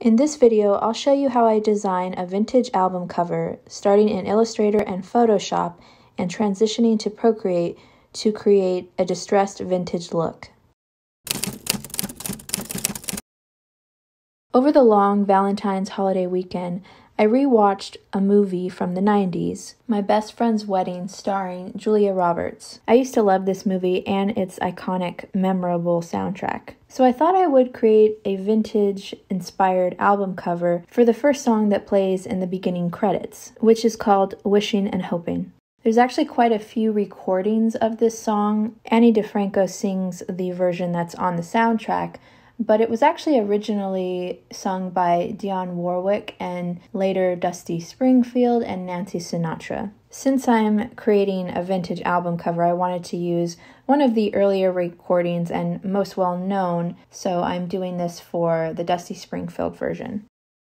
In this video, I'll show you how I design a vintage album cover, starting in Illustrator and Photoshop and transitioning to Procreate to create a distressed vintage look. Over the long Valentine's holiday weekend, I rewatched a movie from the 90s, My Best Friend's Wedding, starring Julia Roberts. I used to love this movie and its iconic, memorable soundtrack. So I thought I would create a vintage inspired album cover for the first song that plays in the beginning credits, which is called Wishing and Hoping. There's actually quite a few recordings of this song. Annie DeFranco sings the version that's on the soundtrack, but it was actually originally sung by Dionne Warwick and later Dusty Springfield and Nancy Sinatra. Since I'm creating a vintage album cover, I wanted to use one of the earlier recordings and most well known, so I'm doing this for the Dusty Springfield version.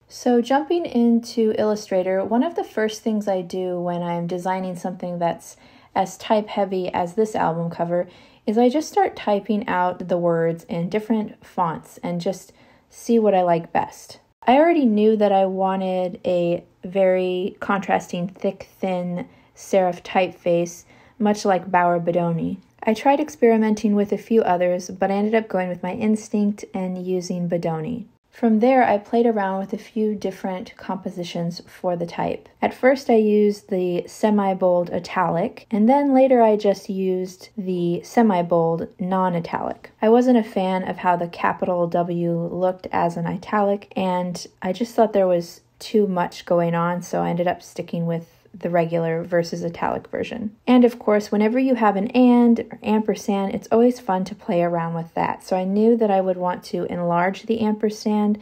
So, jumping into Illustrator, one of the first things I do when I'm designing something that's as type heavy as this album cover is I just start typing out the words in different fonts and just see what I like best. I already knew that I wanted a very contrasting thick thin serif typeface, much like Bauer Bodoni. I tried experimenting with a few others, but I ended up going with my instinct and using Bodoni. From there, I played around with a few different compositions for the type. At first, I used the semi-bold italic, and then later I just used the semi-bold non-italic. I wasn't a fan of how the capital W looked as an italic, and I just thought there was too much going on, so I ended up sticking with the regular versus italic version. And of course, whenever you have an and or ampersand, it's always fun to play around with that. So I knew that I would want to enlarge the ampersand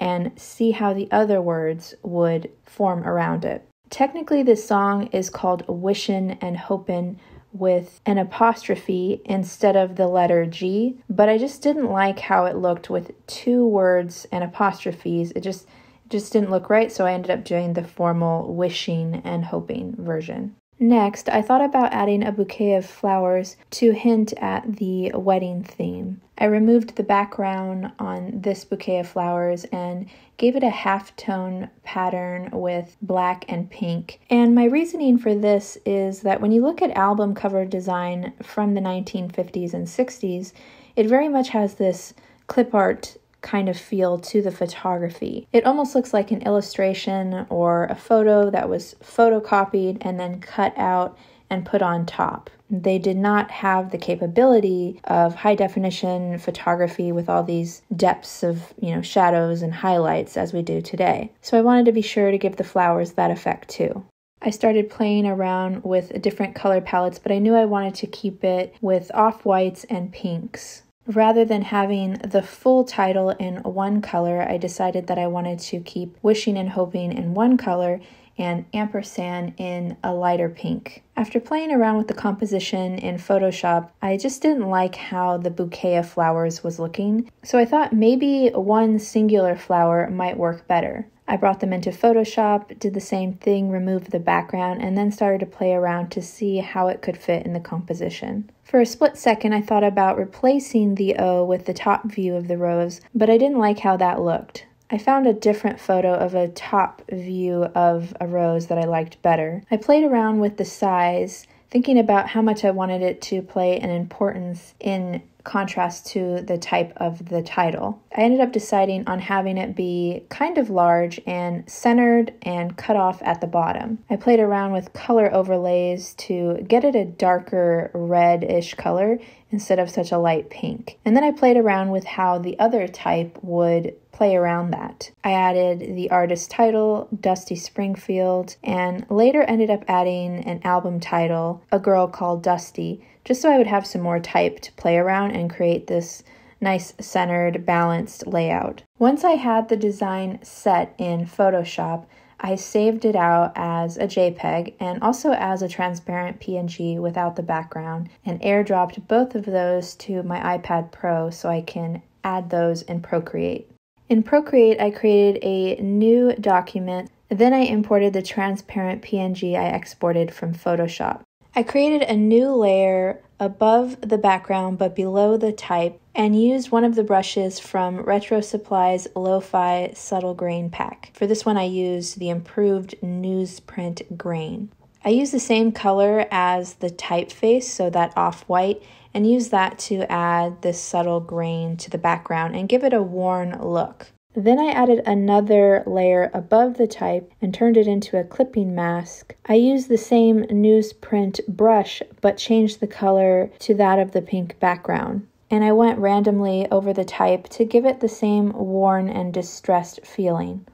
and see how the other words would form around it. Technically, this song is called Wishin' and Hopin' with an apostrophe instead of the letter G, but I just didn't like how it looked with two words and apostrophes. It just just didn't look right, so I ended up doing the formal wishing and hoping version. Next, I thought about adding a bouquet of flowers to hint at the wedding theme. I removed the background on this bouquet of flowers and gave it a half tone pattern with black and pink. And my reasoning for this is that when you look at album cover design from the 1950s and 60s, it very much has this clip art kind of feel to the photography. It almost looks like an illustration or a photo that was photocopied and then cut out and put on top. They did not have the capability of high definition photography with all these depths of, you know, shadows and highlights as we do today. So I wanted to be sure to give the flowers that effect too. I started playing around with different color palettes, but I knew I wanted to keep it with off whites and pinks. Rather than having the full title in one color, I decided that I wanted to keep Wishing and Hoping in one color and ampersand in a lighter pink. After playing around with the composition in Photoshop, I just didn't like how the bouquet of flowers was looking, so I thought maybe one singular flower might work better. I brought them into Photoshop, did the same thing, removed the background, and then started to play around to see how it could fit in the composition. For a split second, I thought about replacing the O with the top view of the rose, but I didn't like how that looked. I found a different photo of a top view of a rose that I liked better. I played around with the size thinking about how much I wanted it to play an importance in contrast to the type of the title. I ended up deciding on having it be kind of large and centered and cut off at the bottom. I played around with color overlays to get it a darker red-ish color instead of such a light pink. And then I played around with how the other type would play around that. I added the artist title, Dusty Springfield, and later ended up adding an album title, A Girl Called Dusty, just so I would have some more type to play around and create this nice centered, balanced layout. Once I had the design set in Photoshop, I saved it out as a JPEG and also as a transparent PNG without the background and airdropped both of those to my iPad Pro so I can add those in Procreate. In Procreate, I created a new document. Then I imported the transparent PNG I exported from Photoshop. I created a new layer above the background but below the type and used one of the brushes from Retro Supplies Lo-Fi Subtle Grain Pack. For this one I used the improved newsprint grain. I use the same color as the typeface, so that off-white, and use that to add this subtle grain to the background and give it a worn look. Then I added another layer above the type and turned it into a clipping mask. I used the same newsprint brush but changed the color to that of the pink background. And I went randomly over the type to give it the same worn and distressed feeling.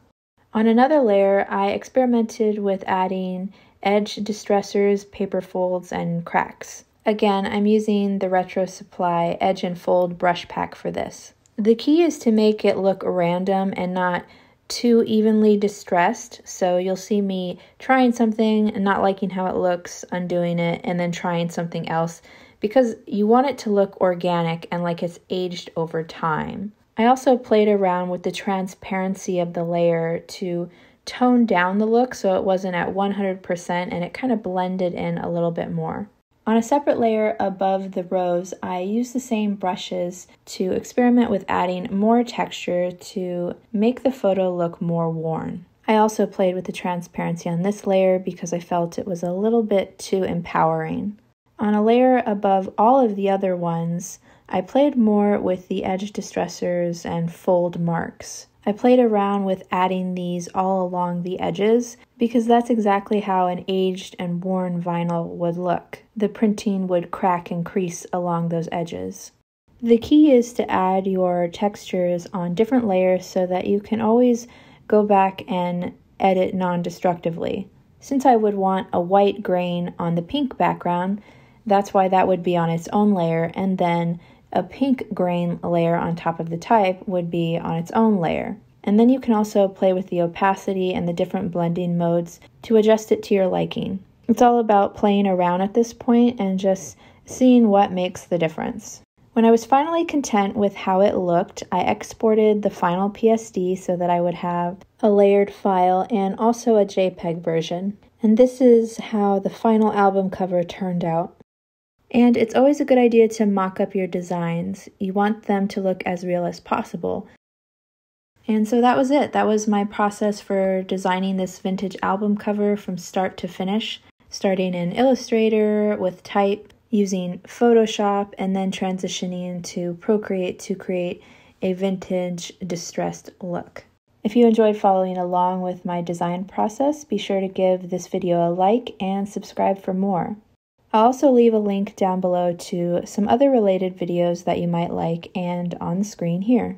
On another layer, I experimented with adding edge distressers, paper folds, and cracks. Again, I'm using the Retro Supply Edge and Fold brush pack for this. The key is to make it look random and not too evenly distressed. So you'll see me trying something and not liking how it looks, undoing it, and then trying something else because you want it to look organic and like it's aged over time. I also played around with the transparency of the layer to toned down the look so it wasn't at 100% and it kind of blended in a little bit more. On a separate layer above the rose, I used the same brushes to experiment with adding more texture to make the photo look more worn. I also played with the transparency on this layer because I felt it was a little bit too empowering. On a layer above all of the other ones, I played more with the edge distressors and fold marks. I played around with adding these all along the edges because that's exactly how an aged and worn vinyl would look. The printing would crack and crease along those edges. The key is to add your textures on different layers so that you can always go back and edit non-destructively. Since I would want a white grain on the pink background, that's why that would be on its own layer and then a pink grain layer on top of the type would be on its own layer. And then you can also play with the opacity and the different blending modes to adjust it to your liking. It's all about playing around at this point and just seeing what makes the difference. When I was finally content with how it looked, I exported the final PSD so that I would have a layered file and also a JPEG version. And this is how the final album cover turned out. And it's always a good idea to mock up your designs. You want them to look as real as possible. And so that was it. That was my process for designing this vintage album cover from start to finish, starting in Illustrator with type, using Photoshop, and then transitioning into Procreate to create a vintage distressed look. If you enjoyed following along with my design process, be sure to give this video a like and subscribe for more. I'll also leave a link down below to some other related videos that you might like and on the screen here.